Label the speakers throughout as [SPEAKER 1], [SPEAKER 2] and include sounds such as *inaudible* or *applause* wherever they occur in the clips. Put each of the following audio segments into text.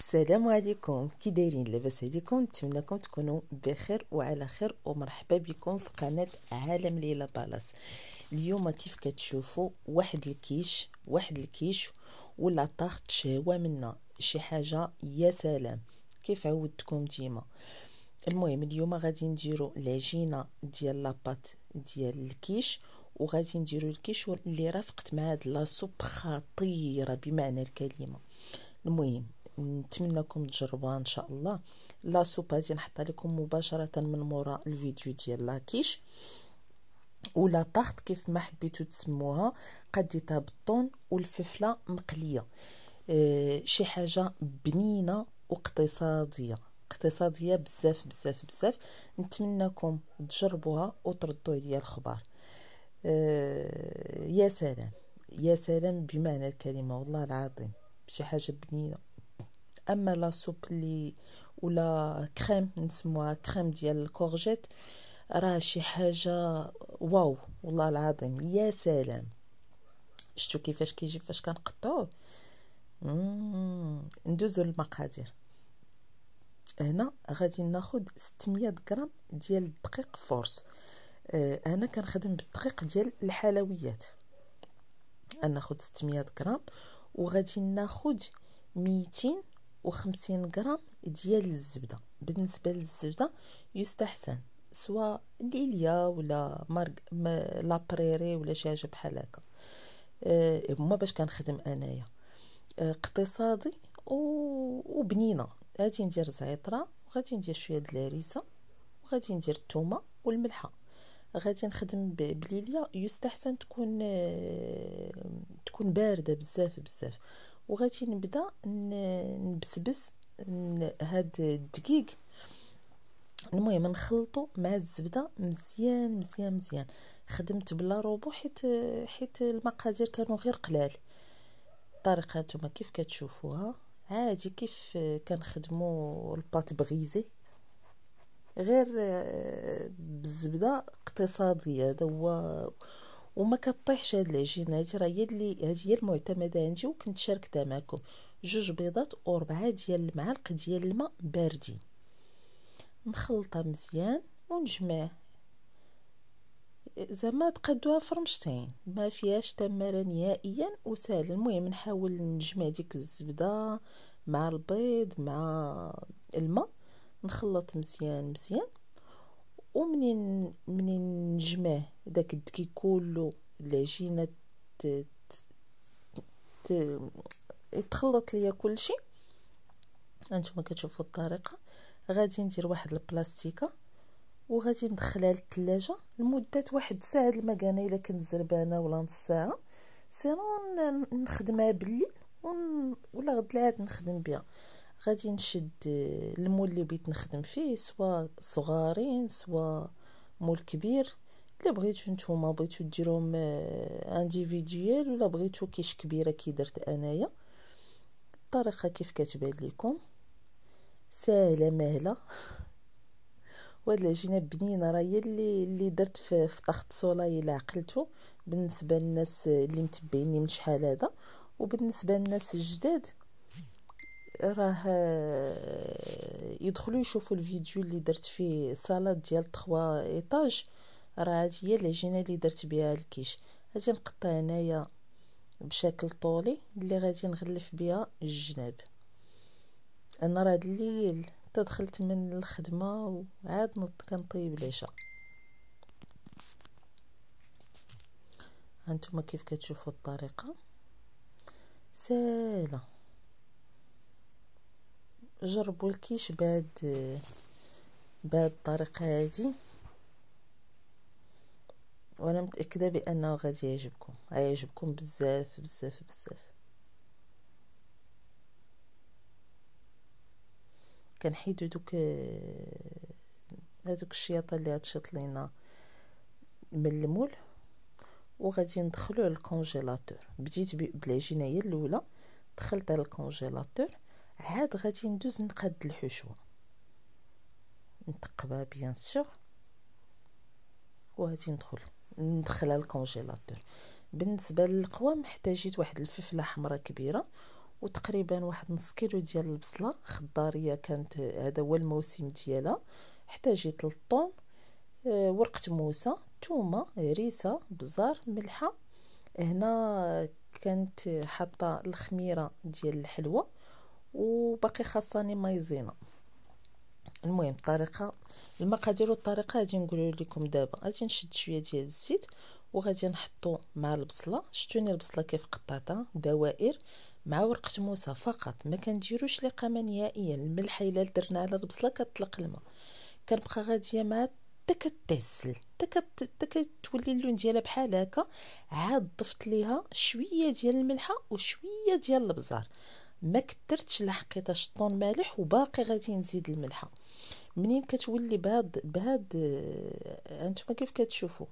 [SPEAKER 1] السلام عليكم كي دايرين لاباس عليكم نتمنىكم تكونوا بخير وعلى خير ومرحبا بكم في قناه عالم ليلى بالاس اليوم كيف كتشوفوا واحد الكيش واحد الكيش ولا طاخت شهوه منا شي حاجه يا سلام كيف عودتكم ديما المهم اليوم غادي نديرو العجينه ديال لاباط ديال الكيش وغادي نديرو الكيش اللي رافقت مع هاد لاصوب خطيره بمعنى الكلمه المهم لكم تجربوها ان شاء الله لا سوب هذه نحطها لكم مباشره من مورا الفيديو ديال لاكيش ولا طاخت كيف ما حبيتو تسموها قديتها بالطون والففله مقليه آه، شي حاجه بنينه واقتصاديه اقتصاديه بزاف بزاف بزاف نتمنىكم تجربوها وتردوا عليا الخبر آه، يا سلام يا سلام بمعنى الكلمه والله العظيم شي حاجه بنينه اما لا سوب لي ولا كريم نسموها كريم ديال الكورجيت راه شي حاجه واو والله العظيم يا سلام شتو كيفاش كيجي فاش كنقطعوه ندوزو للمقادير هنا غادي ناخد 600 غرام ديال الدقيق فورس آه انا كنخدم بالدقيق ديال الحلويات ناخد 600 غرام وغادي ناخد 200 وخمسين غرام ديال الزبدة بالنسبة للزبدة يستحسن سواء ليليا ولا مارك لابريري ولا شي حاجه بحال هكا آه، هما باش كنخدم انايا آه، اقتصادي وبنينه غادي ندير زعتره وغادي ندير شويه د الهريسه وغادي ندير الثومه والملحه غادي نخدم بليليا يستحسن تكون آه، تكون بارده بزاف بزاف وغادي نبدا نبسبس هاد الدقيق المهم نخلطو مع الزبده مزيان مزيان مزيان خدمت بلا روبو حيت حيت المقادير كانوا غير قلال الطريقه نتوما كيف كتشوفوها عادي كيف كنخدمو الباط بغيزي غير آه، بالزبده اقتصاديه هذا هو وما كطيحش هاد العجينه هادي راه هي اللي هادي هي المعتمده عندي وكنت شاركتها معكم جوج بيضات وربعه ديال المعالق ديال الماء باردين نخلطها مزيان ونجمع زعما تقدوها فرمشتين ما فيهاش تماره نهائيا وسهل المهم نحاول نجمع ديك الزبده مع البيض مع الماء نخلط مزيان مزيان ومنين منين نجمعه داك الدكي كله العجينه ت... ت... تخلط ليا كلشي هانتوما كتشوفوا الطريقه غادي ندير واحد البلاستيكه وغادي ندخلها للثلاجه لمده واحد ساعه المكانه الا كنت زربانه ولا نص ساعه سينون نخدمها بالليل ون... ولا غد العاد نخدم بها غادي نشد المول اللي بغيت نخدم فيه سواء صغارين سواء مول كبير الا بغيتو نتوما بغيتو ديروهم انديفيديوال ولا بغيتو كيش كبيره كي درت انايا الطريقه كيف كتبان لكم سهله مهله *laughs* وهاد العجينه بنينه راه هي اللي اللي درت في, في طخت صولاي الا عقلتو بالنسبه للناس اللي متبعيني من شحال هذا وبالنسبه للناس الجداد راه يدخلوا يشوفوا الفيديو اللي درت فيه صالاد ديال 3 ايطاج راه هاد هي العجينه اللي درت بها الكيش غادي نقطع هنايا بشكل طولي اللي غادي نغلف بها الجناب انا راه الليل تدخلت من الخدمه وعاد نط كنطيب العشاء هانتوما كيف كتشوفوا الطريقه سهله جربوا الكيش بهاد بهاد الطريقه هذه وانا متاكده بانه غادي يعجبكم غيعجبكم بزاف بزاف بزاف كنحيدو دوك هذوك الشياطه اللي هتشط لينا من المول وغادي ندخلو على الكونجيلاتور بديت بالعجينه هي الاولى دخلت على الكونجيلاتور عاد غادي ندوز نقاد الحشوه نتقبها بيان سور وغادي ندخل ندخلها للكونجيلاتور بالنسبه للقوام احتاجيت واحد الفلفله حمراء كبيره وتقريبا واحد نص كيلو ديال البصله خضاريه كانت هذا هو الموسم ديالها احتاجيت للطون آه، ورقه موسى ثومه هريسه بزار ملحه هنا كانت حاطه الخميره ديال الحلوه وبقي خاصني مايزينا المهم الطريقه المقادير والطريقه الطريقه غادي نقول لكم دابا غادي نشد شويه ديال الزيت وغادي نحطو مع البصله شتوني البصله كيف قطعتها دوائر مع ورقه موسى فقط ما كنديروش الاقامه نهائيا الملح الا درنا على البصله كتطلق الماء كنبقى غاديه مع حتى كتعسل حتى كتولي اللون ديالها بحال هكا عاد ضفت ليها شويه ديال الملحه وشويه ديال البزار ما كثرتش لحقيتاش الطون مالح وباقي غادي نزيد الملحه منين كتولي بهاد بهاد آه، انتما كيف كتشوفوا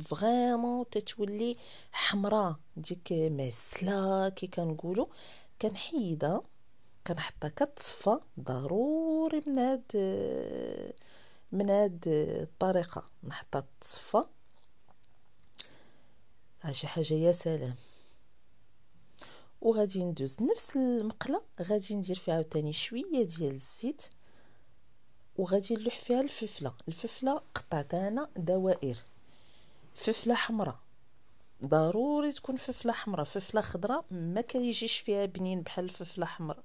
[SPEAKER 1] فريمون تتولي حمراء ديك معسله كي كنقولوا كنحيدها كنحطها كتصفى ضروري من هاد آه، من هاد الطريقه نحطها تصفى ها شي حاجه يا سلام وغادي ندوز نفس المقله غادي ندير فيها عاوتاني شويه ديال الزيت وغادي نلوح فيها الفلفله الفلفله قطعتانا انا دوائر فلفله حمراء ضروري تكون فلفله حمراء فلفله خضراء ما كيجيش فيها بنين بحال الففله حمراء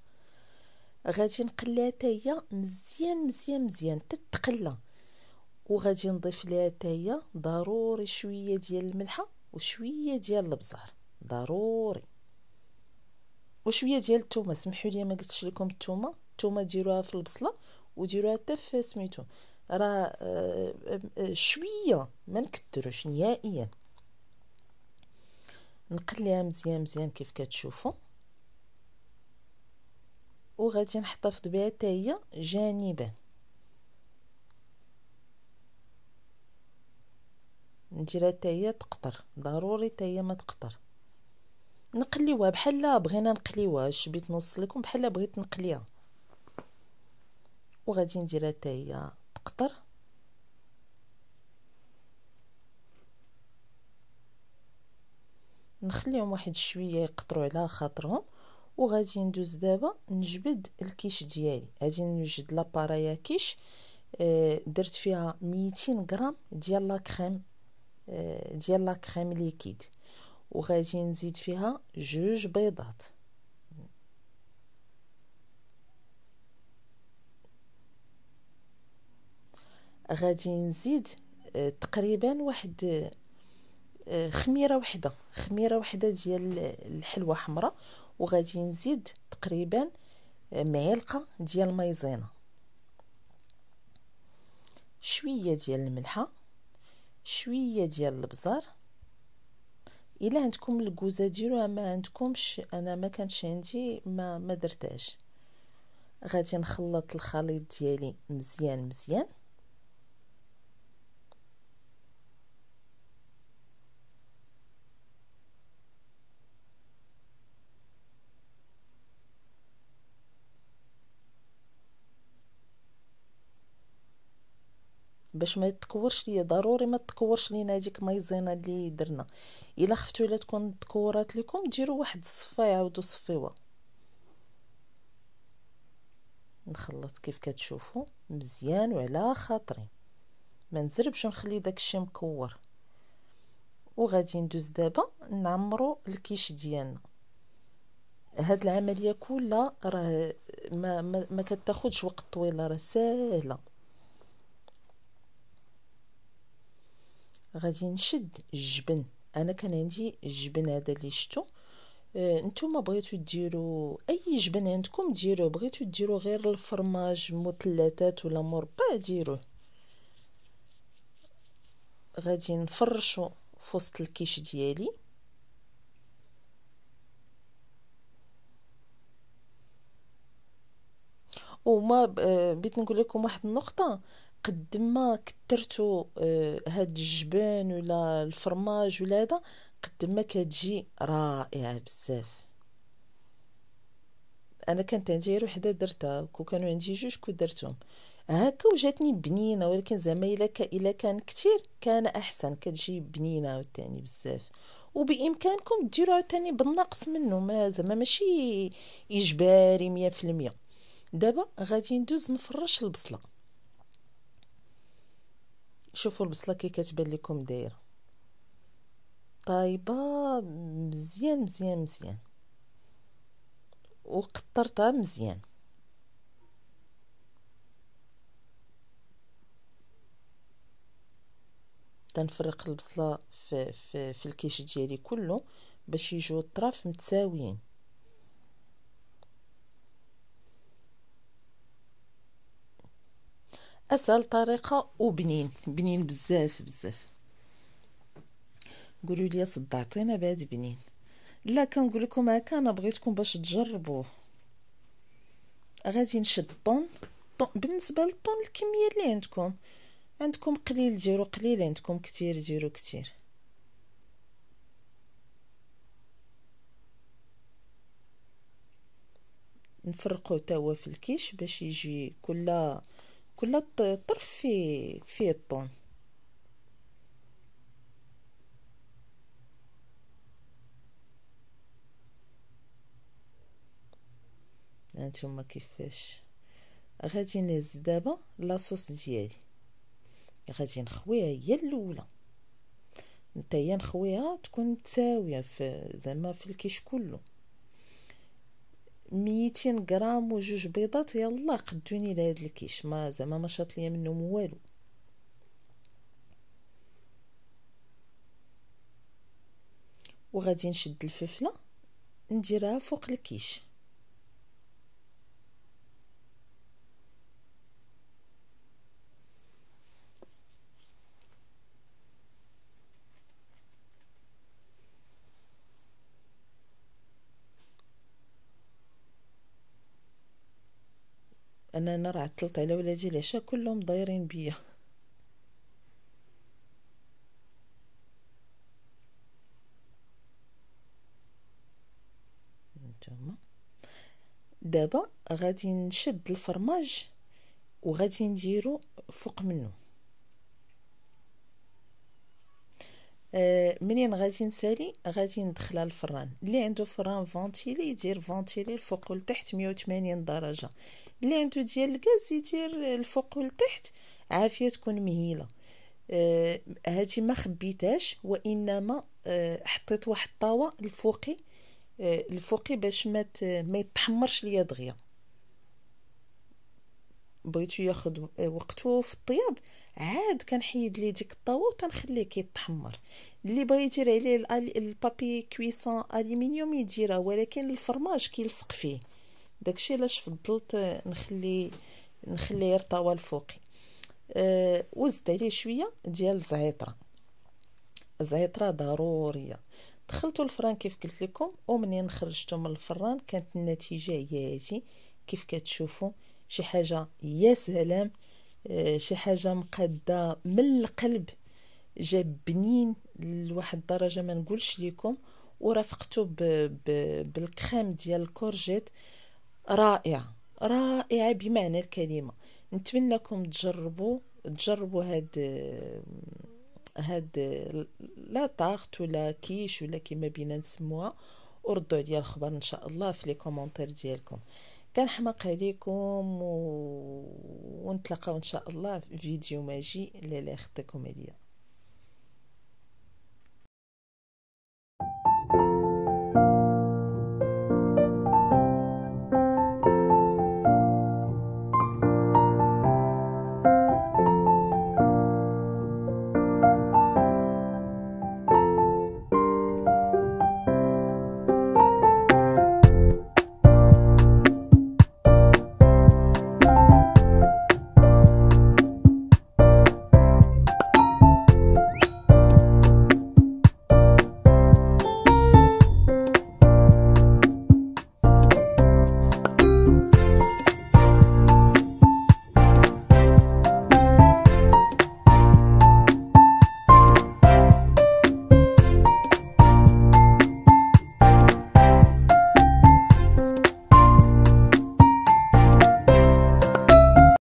[SPEAKER 1] غادي نقليها تاهي مزيان مزيان مزيان تتقلى وغادي نضيف ليها تاهي ضروري شويه ديال الملحه وشويه ديال البزار ضروري وشويه ديال الثومه سمحوا لي ما قلتش لكم الثومه الثومه ديروها في البصله وديروها تف في سميتو راه آه، آه، شويه ما نكثروش نهائيا نقليها مزيان مزيان كيف كتشوفوا وغادي نحتفظ بها حتى هي جانبا نديرها حتى هي تقطر ضروري حتى هي ما تقطر نقليوها بحال بغينا نقليوها شبيت نوصل لكم بحال بغيت نقليها وغادي نديرها حتى هي تقطر نخليهم واحد شويه يقطروا على خاطرهم وغادي ندوز دابا نجبد الكيش ديالي غادي نوجد لابارايا كيش آه، درت فيها 200 غرام ديال لاكريم آه، ديال لاكريم ليكيد وغادي نزيد فيها جوج بيضات غادي نزيد آه، تقريبا واحد آه، خميره وحده خميره وحده ديال الحلوه حمراء وغادي نزيد تقريبا آه، معلقه ديال المايزينا شويه ديال الملحه شويه ديال البزار الا عندكم الكوزه ديروها ما عندكمش انا ما كانش عندي ما ما درتهاش غادي نخلط الخليط ديالي مزيان مزيان باش ما تكورش ليا ضروري ما تكورش لينا هذيك مايزينا اللي درنا الا خفتو الا تكون تكورات لكم ديروا واحد الصفه يعاودوا صفيوها نخلط كيف كتشوفوا مزيان وعلى خاطري ما نزربش داك داكشي مكور وغادي ندوز دابا نعمرو الكيش ديالنا هاد العمليه كلها راه ما ما, ما كتاخذش وقت طويل راه ساهله غادي نشد الجبن انا كان عندي الجبن هذا اللي شتو آه، نتوما بغيتو ديروا اي جبن عندكم ديروه بغيتو ديروا غير الفرماج مثلثات ولا مربع ديروه غادي نفرشو في وسط الكيش ديالي وما آه، بغيت نقول لكم واحد النقطه قد ما كثرتو آه، هاد الجبن ولا الفرماج ولا هذا قد ما كتجي رائعه بزاف انا كانت عندي غير وحده درتها وكانوا عندي جوج كنت درتهم هكا وجاتني بنينه ولكن زعما الا الا كان كثير كان احسن كتجي بنينه والثاني بزاف وبامكانكم ديروها تاني بالنقص منه ما زعما ماشي اجباري مية دابا غادي ندوز نفرش البصله شوفوا البصله كي كتبان لكم دايره طايبه مزيان مزيان مزيان وقطرتها مزيان تنفرق البصله في, في, في الكيش ديالي كله باش يجيو الطراف متساويين اسهل طريقه وبنين بنين بزاف بزاف قولوا لي صدعتينا بعد بنين لا كنقول لكم هكا انا بغيتكم باش تجربوه غادي نشد الطون بالنسبه للطون الكميه اللي عندكم عندكم قليل ديروا قليل عندكم كتير ديروا كتير نفرقوه توا في الكيش باش يجي كل كل طرف في فيه الطون هانتوما كيفاش غادي نهز دابا لاصوص ديالي غادي نخويها هي الاولى نتا هي نخويها تكون متساويه في زعما في الكيش كله ميتين غرام وجوج بيضات يلا قدوني لهاد الكيش ما زعما ما شاط ليا منهم والو وغادي نشد الفلفله نديرها فوق الكيش انا راه عطلت على ولادي العشاء كلهم ضايرين بيا دابا غادي نشد الفرماج وغادي نديرو فوق منه آه، منين غادي نسالي غادي ندخلها الفران اللي عنده فران فونتيلي يدير فونتيلي الفوق والتحت 180 درجه اللي عنده ديال الغاز يدير الفوق والتحت عافيه تكون مهيله آه هاتي ما خبيتهاش وانما آه حطيت واحد الطاوه الفوقي آه، الفوقي باش ما ما يتحمرش ليا دغيا بغيتو ياخد وقتو في الطياب عاد كنحيد ليه ديك الطاوه وتنخليه كيتحمر اللي بغى يدير عليه البابي كويسون الومنيوم يديرها ولكن الفرماج كيلصق فيه داكشي علاش فضلت نخلي نخليه يرطوى الفوقي أه وزد عليه شويه ديال الزعيطره الزعيطره ضروريه دخلتو الفران كيف قلت لكم ومنين خرجته من الفران كانت النتيجه هي هذه كيف كتشوفوا شي حاجة يا سلام آه، شي حاجة مقادة من القلب جاب بنين لواحد الدرجة ما نقولش لكم ورافقته بالكريم ديال الكورجيت رائعة رائعة بمعنى الكلمة نتمنىكم تجربوا تجربوا هاد هاد لا طارت ولا كيش ولا كيما بينا نسموها وردوا عليا الخبر ان شاء الله في لي كومونتير ديالكم كان حماق عليكم و... ونتلقاو ان شاء الله في فيديو ماجي لالا اختكم عليا